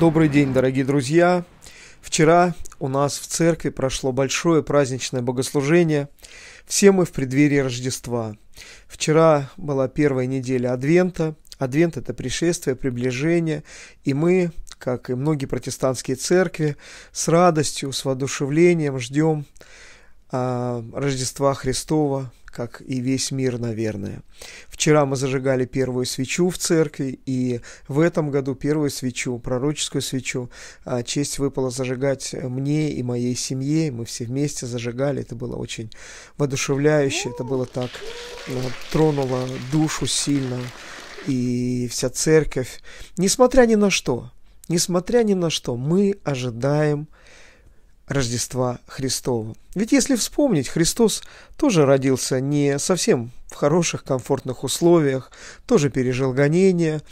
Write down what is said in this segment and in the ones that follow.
Добрый день, дорогие друзья! Вчера у нас в церкви прошло большое праздничное богослужение. Все мы в преддверии Рождества. Вчера была первая неделя Адвента. Адвент – это пришествие, приближение, и мы, как и многие протестантские церкви, с радостью, с воодушевлением ждем а, Рождества Христова, как и весь мир, наверное. Вчера мы зажигали первую свечу в церкви, и в этом году первую свечу, пророческую свечу, а, честь выпала зажигать мне и моей семье. Мы все вместе зажигали, это было очень воодушевляюще, это было так, э, тронуло душу сильно и вся церковь. Несмотря ни на что, несмотря ни на что, мы ожидаем Рождества Христова. Ведь если вспомнить, Христос тоже родился не совсем в хороших, комфортных условиях, тоже пережил гонения.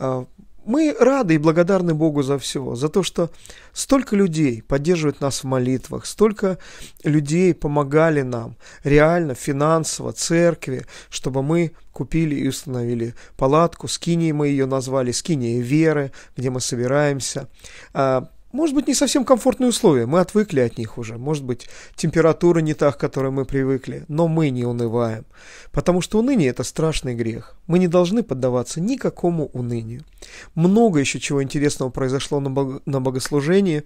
А, мы рады и благодарны Богу за все, за то, что столько людей поддерживают нас в молитвах, столько людей помогали нам реально, финансово, церкви, чтобы мы купили и установили палатку, скинии мы ее назвали, скинии веры, где мы собираемся, а, может быть, не совсем комфортные условия. Мы отвыкли от них уже. Может быть, температура не та, к которой мы привыкли. Но мы не унываем. Потому что уныние – это страшный грех. Мы не должны поддаваться никакому унынию. Много еще чего интересного произошло на, на богослужении.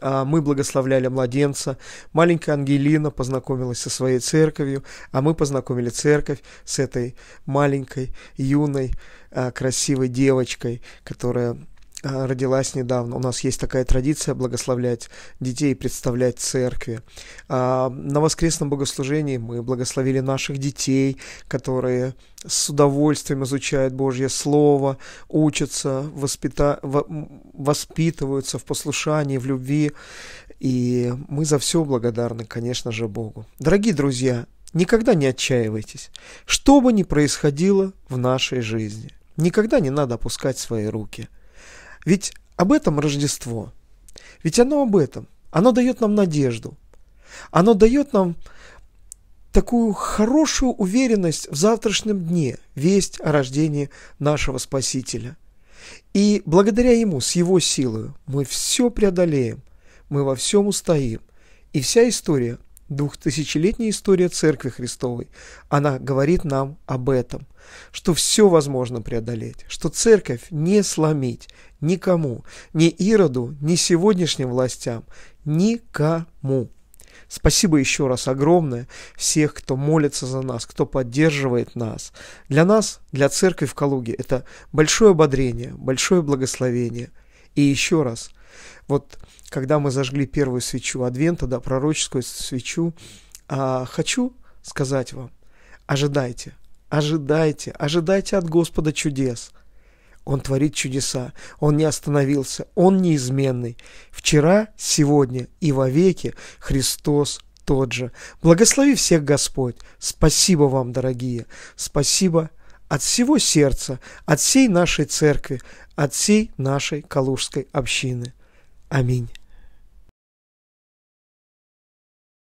А, мы благословляли младенца. Маленькая Ангелина познакомилась со своей церковью. А мы познакомили церковь с этой маленькой, юной, а, красивой девочкой, которая а, родилась недавно. У нас есть такая традиция благословлять детей, представлять церкви. А, на воскресном богослужении мы благословили наших детей, которые с удовольствием изучают Божье Слово, учатся, воспита... воспитываются в послушании, в любви. И мы за все благодарны, конечно же, Богу. Дорогие друзья, никогда не отчаивайтесь, что бы ни происходило в нашей жизни. Никогда не надо опускать свои руки – ведь об этом Рождество. Ведь оно об этом. Оно дает нам надежду. Оно дает нам такую хорошую уверенность в завтрашнем дне, весть о рождении нашего Спасителя. И благодаря Ему, с Его силою, мы все преодолеем, мы во всем устоим. И вся история Двухтысячелетняя история Церкви Христовой, она говорит нам об этом, что все возможно преодолеть, что Церковь не сломить никому, ни Ироду, ни сегодняшним властям, никому. Спасибо еще раз огромное всех, кто молится за нас, кто поддерживает нас. Для нас, для церкви в Калуге, это большое ободрение, большое благословение. И еще раз – вот когда мы зажгли первую свечу Адвента, да, пророческую свечу, а, хочу сказать вам, ожидайте, ожидайте, ожидайте от Господа чудес. Он творит чудеса, Он не остановился, Он неизменный. Вчера, сегодня и вовеки Христос тот же. Благослови всех Господь. Спасибо вам, дорогие. Спасибо от всего сердца, от всей нашей церкви, от всей нашей калужской общины. Аминь.